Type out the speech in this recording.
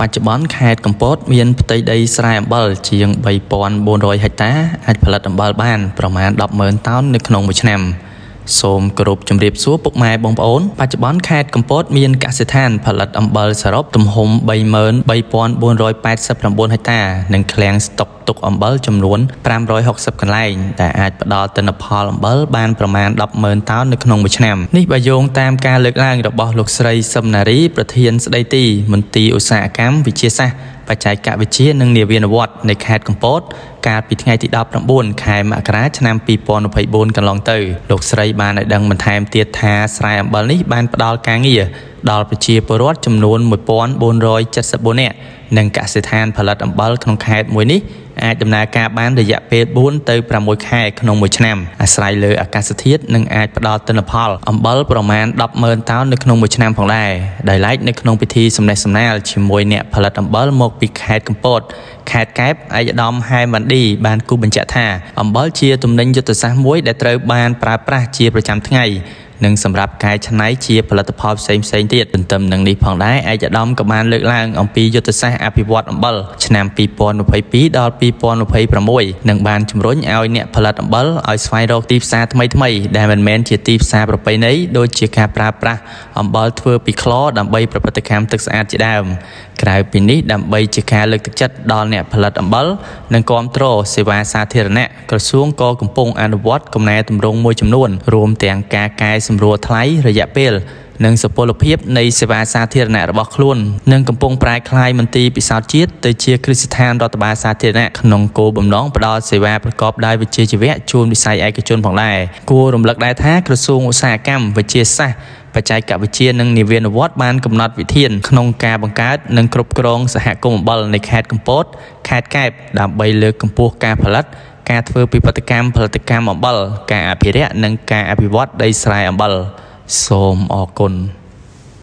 បច្ចុប្បន្នខេត្តកំពតមានផ្ទៃដីស្រែអំបិលជាង3400ហិកតាអាចផលិតអំបិលបានប្រមាណ100,000តោននៅក្នុងមួយឆ្នាំ។សូមគោរពជំរាបសួរពុកម៉ែបងប្អូនបច្ចុប្បន្នខេត្តកំពតមានកសិដ្ឋានផលិតអំបិលសរុបទំហំ33489ហិកតានិងឃ្លាំងស្តុកទុកអំបិលចំនួន560កន្លែងដែលអាចផ្ដល់ទិន្នផលអំបិលបានប្រមាណ100,000តោននៅក្នុងមួយឆ្នាំនេះបើយោងតាមការលើកឡើងរបស់លោកស្រីសឹមណារីប្រធានស្ដីទីមន្ត្រីឧស្សាហកម្មវិជាសាស្ត្របច្ចេកវិទ្យានិងនាវានុវត្តន៍នៃខេត្តកំពតកាលពីថ្ងៃទី19ខែមករាឆ្នាំ2024កន្លងទៅលោកស្រីបានឲ្យដឹងបន្ថែមទៀតថាស្រែអំបិលនេះបានផ្ដល់ការងារដល់ប្រជាពលរដ្ឋចំនួន1474នាក់និងកសិដ្ឋានផលិតអំបិលក្នុងខេត្តមួយនេះអាចដំណើរការបានរយៈពេល4ទៅ6ខែក្នុងមួយឆ្នាំអាស្រ័យលើអាកាសធាតុនិងអាចផ្ដល់ទិន្នផលអំបិលប្រមាណ100000តោននៅក្នុងមួយឆ្នាំផងដែរដោយឡែកនៅក្នុងពិធីសម្ដែងសម្ដាលជាមួយអ្នកផលិតអំបិលមកពីខេត្តកំពតខេត្តកែបឯកឧត្តមហែមវ៉ាន់ឌីបានគូបញ្ជាក់ថាអំបិលជាទំនិញយុទ្ធសាស្ត្រមួយដែលត្រូវបានប្រើប្រាស់ជាប្រចាំថ្ងៃនិងសម្រាប់កែច្នៃជាផលិតផលផ្សេងផ្សេងទៀតទន្ទឹមនឹងនេះផងដែរឯកឧត្តមក៏បានលើកឡើងអំពីយុទ្ធសាស្ត្រអភិវឌ្ឍអំបិលឆ្នាំ2022ដល់2026និងបានជំរុញឲ្យអ្នកផលិតអំបិលឲ្យស្វែងរកទីផ្សារថ្មីថ្មីដែលមិនមែនជាទីផ្សារប្រពៃណីដូចជាការប្រើប្រាស់អំបិលធ្វើពីខ្លរដើម្បីប្រព្រឹត្តកម្មទឹកស្អាតជាដើមក្រៅពីនេះដើម្បីជាការលើកទឹកចិត្តដល់អ្នកផលិតអំបិលនិងគាំទ្រសេវាសាធារណៈក្រសួងក៏កំពុងអនុវត្តកំណែទម្រង់មួយចំនួនរួមទាំងការកែសម្រួលថ្លៃរយៈពេលនិងសុពលភាពនៃសេវាសាធារណៈរបស់ខ្លួននិងកំពុងប្រែក្លាយមន្ទីរពិសោធន៍ជាតិទៅជាគ្រឹះស្ថានរដ្ឋបាលសាធារណៈក្នុងគោលបំណងផ្តល់សេវាប្រកបដោយវិជ្ជាជីវៈជូនវិស័យឯកជនផងដែរគួររំលឹកដែរថាក្រសួងឧស្សាហកម្មវិទ្យាសាស្ត្របច្ចេកវិទ្យានិងនិវេណវត្ត បានកំណត់វិធានក្នុងការបង្កើតនិងគ្រប់គ្រងសហគមន៍អំបលនៃខេត្តកំពតខេត្តកែបដើម្បីលើកកម្ពស់ការផលិតការធ្វើពិពិធកម្មផលិតកម្មអំបិលការអភិរក្សនិងការអភិវឌ្ឍដីស្រែអំបិល។โสมออกกล